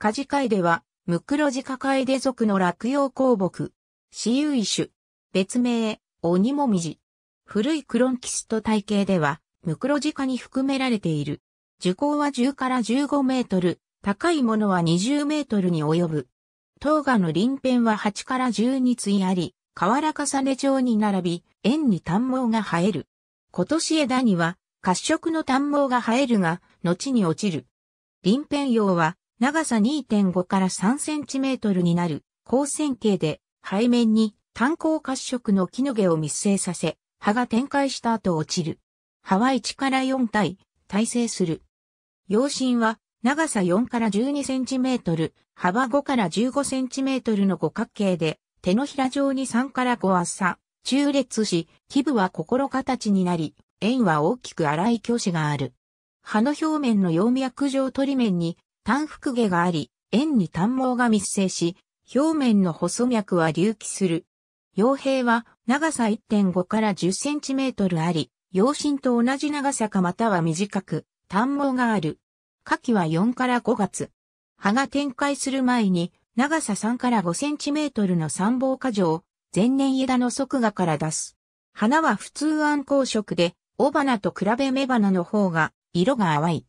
カジカエデは、ムクロジカカエデ属の落葉鉱木。私有遺種。別名、オニモミジ。古いクロンキスト体系では、ムクロジカに含められている。樹高は10から15メートル、高いものは20メートルに及ぶ。トーの輪辺は8から12いあり、瓦重ね状に並び、円に短毛が生える。今年枝には、褐色の短毛が生えるが、後に落ちる。輪辺葉は、長さ2.5から3センチメートルになる、高線形で、背面に炭鉱褐色の木の毛を密生させ、葉が展開した後落ちる。葉は1から4体、耐性する。葉身は長さ4から12センチメートル、幅5から15センチメートルの五角形で、手のひら状に3から5厚さ、中列し、基部は心形になり、円は大きく荒い虚子がある。葉の表面の葉脈状取り面に単腹毛があり、円に単毛が密生し、表面の細脈は隆起する。傭兵は長さ1.5から10センチメートルあり、陽針と同じ長さかまたは短く、短毛がある。夏季は4から5月。葉が展開する前に、長さ3から5センチメートルの三房花状、前年枝の側芽から出す。花は普通暗光色で、雄花と比べ雌花の方が、色が淡い。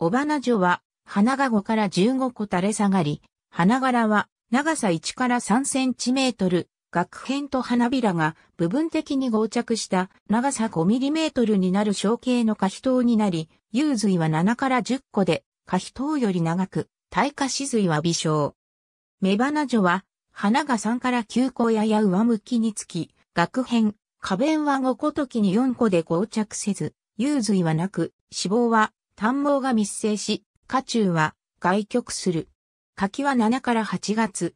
雄花女は、花が5から15個垂れ下がり、花柄は長さ1から3センチメートル、額片と花びらが部分的に合着した長さ5ミリメートルになる小径の花皮頭になり、幽髄は7から10個で、花皮頭より長く、耐火死髄は微小。雌花女は、花が3から9個やや上向きにつき、額片、花弁は5個時に4個で合着せず、幽髄はなく、脂肪は、単毛が密生し、花中は外局する。柿は7から8月。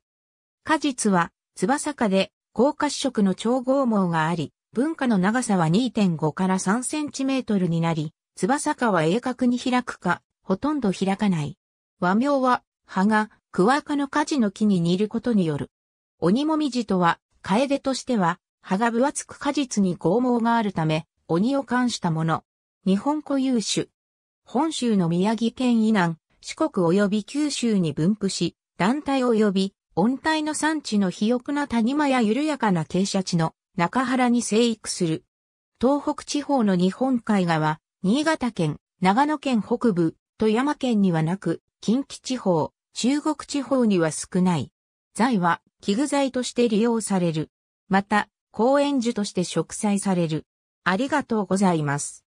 果実は翼かで高褐色の超合毛があり、文化の長さは2.5から3センチメートルになり、翼かは鋭角に開くか、ほとんど開かない。和名は、葉が、クワ科の果樹の木に似ることによる。鬼もみじとは、楓としては、葉が分厚く果実に剛毛があるため、鬼を冠したもの。日本固有種、本州の宮城県以南、四国及び九州に分布し、団体及び温帯の産地の肥沃な谷間や緩やかな傾斜地の中原に生育する。東北地方の日本海側、新潟県、長野県北部、富山県にはなく、近畿地方、中国地方には少ない。材は器具材として利用される。また、公園樹として植栽される。ありがとうございます。